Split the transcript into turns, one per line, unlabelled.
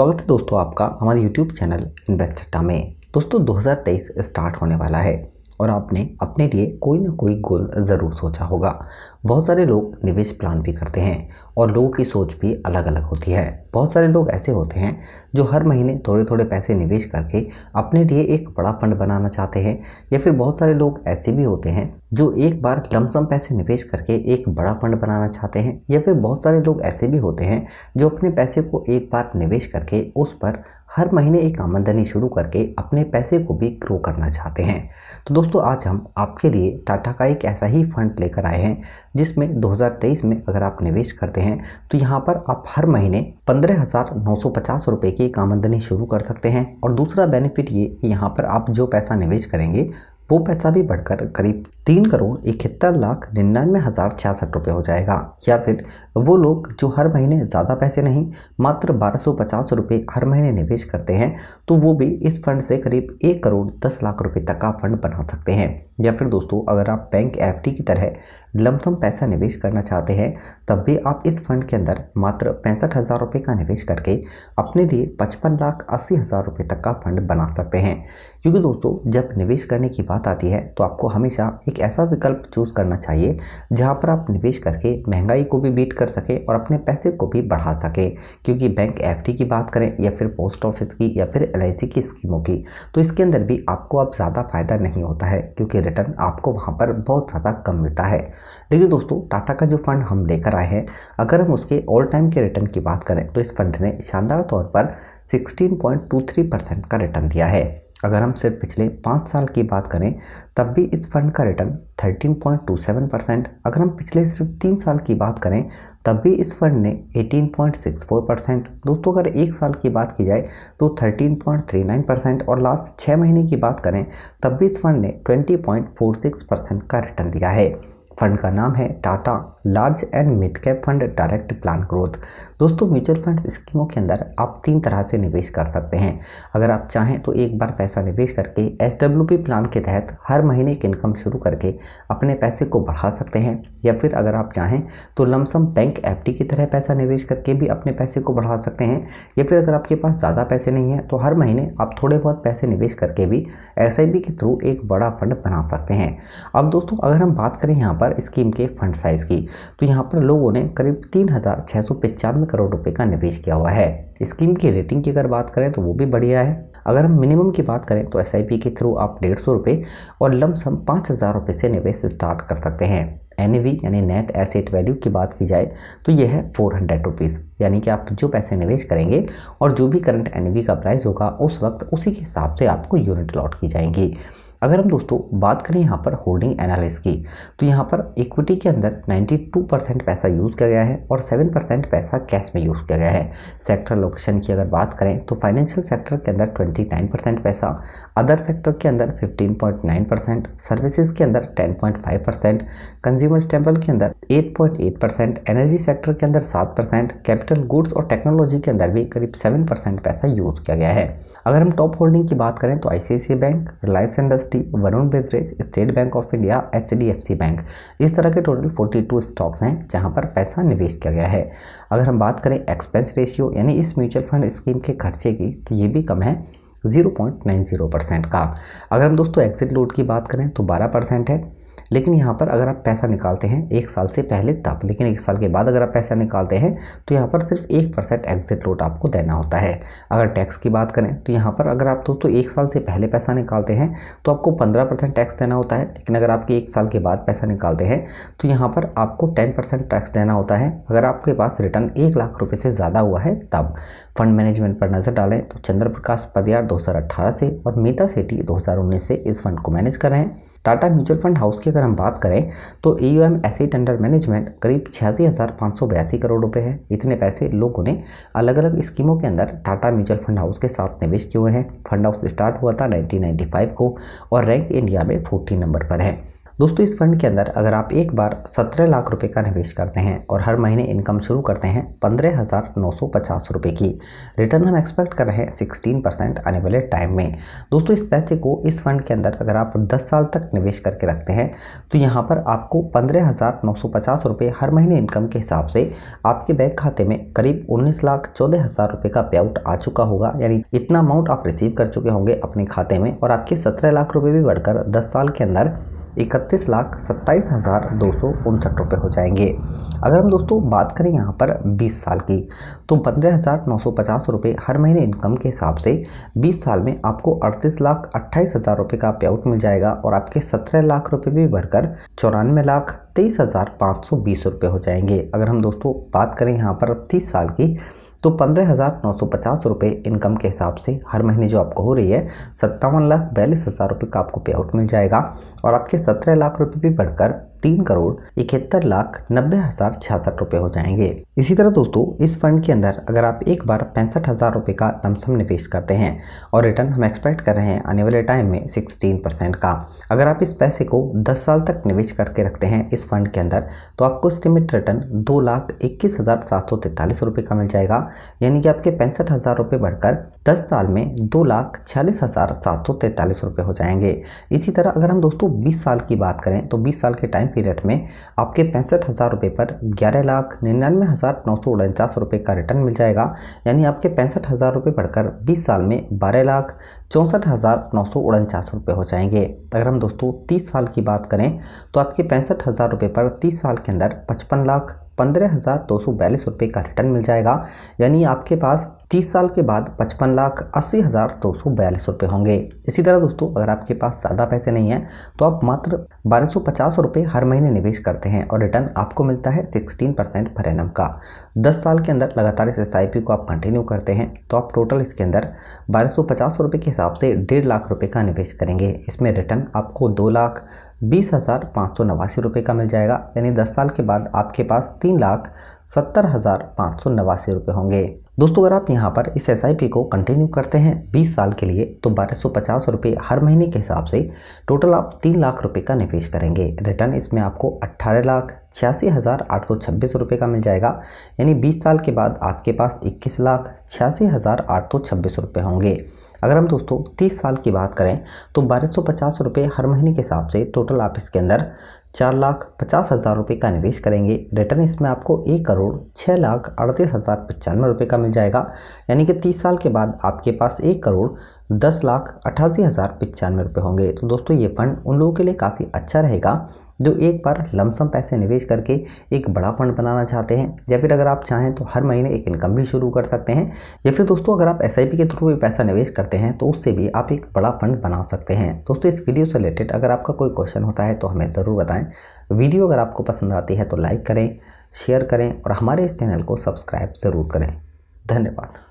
स्वागत है दोस्तों आपका हमारे YouTube चैनल इन्वेस्टा में दोस्तों 2023 स्टार्ट होने वाला है और आपने अपने लिए कोई ना कोई गोल ज़रूर सोचा होगा बहुत सारे लोग निवेश प्लान भी करते हैं और लोगों की सोच भी अलग अलग होती है बहुत सारे लोग ऐसे होते हैं जो हर महीने थोड़े थोड़े पैसे निवेश करके अपने लिए एक बड़ा फंड बनाना चाहते हैं या फिर बहुत सारे लोग ऐसे भी होते हैं जो एक बार लमसम पैसे निवेश करके एक बड़ा फंड बनाना चाहते हैं या फिर बहुत सारे लोग ऐसे भी होते हैं जो अपने पैसे को एक बार निवेश करके उस पर हर महीने एक आमदनी शुरू करके अपने पैसे को भी ग्रो करना चाहते हैं तो दोस्तों आज हम आपके लिए टाटा का एक ऐसा ही फंड लेकर आए हैं जिसमें 2023 में अगर आप निवेश करते हैं तो यहाँ पर आप हर महीने पंद्रह हज़ार नौ सौ पचास रुपये की एक आमदनी शुरू कर सकते हैं और दूसरा बेनिफिट ये यहाँ पर आप जो पैसा निवेश करेंगे वो पैसा भी बढ़कर करीब तीन करोड़ इकहत्तर लाख निन्यानवे हज़ार छियासठ रुपये हो जाएगा या फिर वो लोग जो हर महीने ज़्यादा पैसे नहीं मात्र बारह सौ पचास रुपये हर महीने निवेश करते हैं तो वो भी इस फंड से करीब एक करोड़ दस लाख रुपये तक का फंड बना सकते हैं या फिर दोस्तों अगर आप बैंक एफ की तरह लमसम पैसा निवेश करना चाहते हैं तब भी आप इस फंड के अंदर मात्र पैंसठ हज़ार रुपये का निवेश करके अपने लिए पचपन लाख अस्सी हज़ार रुपये तक का फंड बना सकते हैं क्योंकि दोस्तों जब निवेश करने की बात आती है तो आपको हमेशा एक ऐसा विकल्प चूज़ करना चाहिए जहाँ पर आप निवेश करके महंगाई को भी बीट कर सकें और अपने पैसे को भी बढ़ा सकें क्योंकि बैंक एफ की बात करें या फिर पोस्ट ऑफिस की या फिर एल की स्कीमों की तो इसके अंदर भी आपको अब ज़्यादा फ़ायदा नहीं होता है क्योंकि रिटर्न आपको वहाँ पर बहुत ज़्यादा कम मिलता है देखिए दोस्तों टाटा का जो फंड हम लेकर आए हैं अगर हम उसके ऑल टाइम के रिटर्न की बात करें तो इस फंड ने शानदार तौर पर 16.23 परसेंट का रिटर्न दिया है अगर हम सिर्फ पिछले पाँच साल की बात करें तब भी इस फंड का रिटर्न 13.27 परसेंट अगर हम पिछले सिर्फ तीन साल की बात करें तब भी इस फंड ने 18.64 परसेंट दोस्तों अगर एक साल की बात की जाए तो 13.39 परसेंट और लास्ट छः महीने की बात करें तब भी इस फंड ने 20.46 परसेंट का रिटर्न दिया है फंड का नाम है Tata large and mid cap fund direct plan growth दोस्तों म्यूचुअल फंड स्कीमों के अंदर आप तीन तरह से निवेश कर सकते हैं अगर आप चाहें तो एक बार पैसा निवेश करके एस प्लान के तहत हर महीने एक इनकम शुरू करके अपने पैसे को बढ़ा सकते हैं या फिर अगर आप चाहें तो लमसम बैंक एफ की तरह पैसा निवेश करके भी अपने पैसे को बढ़ा सकते हैं या फिर अगर आपके पास ज़्यादा पैसे नहीं है तो हर महीने आप थोड़े बहुत पैसे निवेश करके भी एस के थ्रू एक बड़ा फंड बना सकते हैं अब दोस्तों अगर हम बात करें यहाँ पर हज़ार स्कीम के फंड साइज़ की तो यहाँ पर लोगों ने करीब तीन हज़ार छः सौ पचानवे करोड़ रुपए का निवेश किया हुआ है स्कीम की रेटिंग की अगर बात करें तो वो भी बढ़िया है अगर हम मिनिमम की बात करें तो एस के थ्रू आप डेढ़ सौ रुपये और लमसम पाँच हज़ार रुपये से निवेश स्टार्ट कर सकते हैं एन यानी नेट एसेट वैल्यू की बात की जाए तो यह है फोर हंड्रेड रुपीज़ यानी कि आप जो पैसे निवेश करेंगे और जो भी करंट एन का प्राइस होगा उस वक्त उसी के हिसाब से आपको यूनिट लॉट की जाएंगी अगर हम दोस्तों बात करें यहाँ पर होल्डिंग एनालिस की तो यहाँ पर इक्विटी के अंदर 92 परसेंट पैसा यूज़ किया गया है और 7 परसेंट पैसा कैश में यूज़ किया गया है सेक्टर लोकेशन की अगर बात करें तो फाइनेंशियल सेक्टर के अंदर 29 परसेंट पैसा अदर सेक्टर के अंदर 15.9 परसेंट सर्विसेज के अंदर 10.5 परसेंट कंज्यूम कंज्यूमर्स टेबल के अंदर 8.8 परसेंट एनर्जी सेक्टर के अंदर 7 परसेंट कैपिटल गुड्स और टेक्नोलॉजी के अंदर भी करीब 7 परसेंट पैसा यूज किया गया है अगर हम टॉप होल्डिंग की बात करें तो I bank Reliance industry Varun beverage State Bank of India H bank इस तरह के टोटल फोर्टी स्टॉक्स हैं जहाँ पर पैसा निवेश किया गया है अगर हम बात करें एक्सपेंस रेशियो यानी इस म्यूचुअल फंड स्कीम के खर्चे की तो ये भी कम है 0.90 परसेंट का अगर हम दोस्तों एग्जिट लोड की बात करें तो 12 परसेंट है लेकिन यहाँ पर अगर आप पैसा निकालते हैं एक साल से पहले तब लेकिन एक साल के बाद अगर आप पैसा निकालते हैं तो यहाँ पर सिर्फ एक परसेंट एग्जिट लोट आपको देना होता है अगर टैक्स की बात करें तो यहाँ पर अगर आप दोस्तों तो एक साल से पहले पैसा निकालते हैं तो आपको पंद्रह परसेंट टैक्स देना होता है लेकिन अगर आपके एक साल के बाद पैसा निकालते हैं तो यहाँ पर आपको टेन परसेंट टैक्स देना होता है अगर आपके पास रिटर्न एक लाख रुपये से ज़्यादा हुआ है तब फंड मैनेजमेंट पर नज़र डालें तो चंद्र प्रकाश पदियार दो से और मीता सेठी 2019 से इस फंड को मैनेज कर रहे हैं टाटा म्यूचुअल फंड हाउस की अगर हम बात करें तो E U M asset under management करीब छियासी हज़ार पाँच सौ बयासी करोड़ रुपए है इतने पैसे लोगों ने अलग अलग स्कीमों के अंदर टाटा म्यूचुअल फंड हाउस के साथ निवेश किए हुए हैं फंड हाउस स्टार्ट हुआ था 1995 को और रैंक इंडिया में फोर्टीन नंबर पर है दोस्तों इस फंड के अंदर अगर आप एक बार सत्रह लाख रुपए का निवेश करते हैं और हर महीने इनकम शुरू करते हैं पंद्रह हज़ार नौ सौ पचास रुपये की रिटर्न हम एक्सपेक्ट कर रहे हैं सिक्सटीन परसेंट आने वाले टाइम में दोस्तों इस पैसे को इस फंड के अंदर अगर आप दस साल तक निवेश करके रखते हैं तो यहाँ पर आपको पंद्रह हज़ार नौ सौ पचास रुपये हर महीने इनकम के हिसाब से आपके बैंक खाते में करीब उन्नीस लाख चौदह हज़ार रुपये का पे आउट आ चुका होगा यानी इतना अमाउंट आप रिसीव कर चुके होंगे अपने खाते में और आपके सत्रह लाख रुपये भी बढ़कर दस साल के अंदर इकतीस लाख सत्ताईस हज़ार दो सौ उनसठ रुपये हो जाएंगे अगर हम दोस्तों बात करें यहाँ पर 20 साल की तो पंद्रह हज़ार नौ सौ पचास रुपये हर महीने इनकम के हिसाब से 20 साल में आपको अड़तीस लाख अट्ठाईस हज़ार रुपये का पे आउट मिल जाएगा और आपके सत्रह लाख रुपये भी बढ़कर चौरानवे लाख तेईस हज़ार पाँच सौ बीस रुपये हो जाएंगे अगर हम दोस्तों बात करें यहाँ पर तीस साल की तो पंद्रह हज़ार नौ सौ पचास रुपये इनकम के हिसाब से हर महीने जो आपको हो रही है सत्तावन लाख बयालीस हज़ार रुपये का आपको पे आउट मिल जाएगा और आपके सत्रह लाख रुपये भी बढ़कर तीन करोड़ इकहत्तर लाख नब्बे हजार छियासठ रुपए हो जाएंगे इसी तरह दोस्तों इस फंड के अंदर अगर आप एक बार पैंसठ हजार रूपए का लमसम निवेश करते हैं और रिटर्न हम एक्सपेक्ट कर रहे हैं आने वाले टाइम में सिक्सटीन परसेंट का अगर आप इस पैसे को दस साल तक निवेश करके रखते हैं इस फंड के अंदर तो आपको स्टीमेट रिटर्न दो लाख इक्कीस हजार सात सौ तैतालीस रूपए का मिल जाएगा यानी कि आपके पैंसठ हजार रुपए बढ़कर दस साल में दो लाख छियालीस हजार सात सौ तैतालीस रुपए हो जाएंगे इसी तरह अगर हम दोस्तों बीस साल की बात करें तो बीस साल के टाइम पीरियड में आपके पैंसठ हज़ार रुपये पर ग्यारह लाख निन्यानवे हज़ार नौ सौ उनचास रुपये का रिटर्न मिल जाएगा यानी आपके पैंसठ हज़ार रुपये बढ़कर बीस साल में बारह लाख चौंसठ हज़ार नौ सौ उनचास रुपये हो जाएंगे अगर हम दोस्तों तीस साल की बात करें तो आपके पैंसठ हज़ार रुपये पर तीस साल के अंदर पचपन लाख पंद्रह हज़ार दो सौ बयालीस रुपये का रिटर्न मिल जाएगा यानी आपके पास तीस साल के बाद पचपन लाख अस्सी हज़ार दो सौ बयालीस रुपये होंगे इसी तरह दोस्तों अगर आपके पास ज़्यादा पैसे नहीं हैं तो आप मात्र बारह सौ पचास रुपये हर महीने निवेश करते हैं और रिटर्न आपको मिलता है सिक्सटीन परसेंट पर एनम का दस साल के अंदर लगातार इस एस को आप कंटिन्यू करते हैं तो आप टोटल इसके अंदर बारह सौ पचास रुपये के हिसाब से डेढ़ लाख रुपये का निवेश करेंगे इसमें रिटर्न आपको दो लाख बीस हज़ार पाँच सौ नवासी रुपये का मिल जाएगा यानी दस साल के बाद आपके पास तीन लाख सत्तर हज़ार पाँच सौ नवासी रुपये होंगे दोस्तों अगर आप यहाँ पर इस एस को कंटिन्यू करते हैं 20 साल के लिए तो बारह सौ हर महीने के हिसाब से टोटल आप तीन लाख रुपये का निवेश करेंगे रिटर्न इसमें आपको अट्ठारह लाख छियासी हज़ार आठ सौ छब्बीस रुपये का मिल जाएगा यानी 20 साल के बाद आपके पास इक्कीस लाख छियासी हज़ार आठ सौ छब्बीस रुपये होंगे अगर हम दोस्तों 30 साल की बात करें तो बारह सौ पचास रुपये हर महीने के हिसाब से टोटल आप इसके अंदर चार लाख पचास हज़ार रुपये का निवेश करेंगे रिटर्न इसमें आपको एक करोड़ छः लाख अड़तीस हज़ार पचानवे रुपये का मिल जाएगा यानी कि तीस साल के बाद आपके पास एक करोड़ दस लाख अट्ठासी हज़ार पचानवे रुपये होंगे तो दोस्तों ये फंड उन लोगों के लिए काफ़ी अच्छा रहेगा जो एक बार लमसम पैसे निवेश करके एक बड़ा फंड बनाना चाहते हैं या फिर अगर आप चाहें तो हर महीने एक इनकम भी शुरू कर सकते हैं या फिर दोस्तों अगर आप एस के थ्रू भी पैसा निवेश करते हैं तो उससे भी आप एक बड़ा फंड बना सकते हैं दोस्तों इस वीडियो से रिलेटेड अगर आपका कोई क्वेश्चन होता है तो हमें ज़रूर बताएँ वीडियो अगर आपको पसंद आती है तो लाइक करें शेयर करें और हमारे इस चैनल को सब्सक्राइब ज़रूर करें धन्यवाद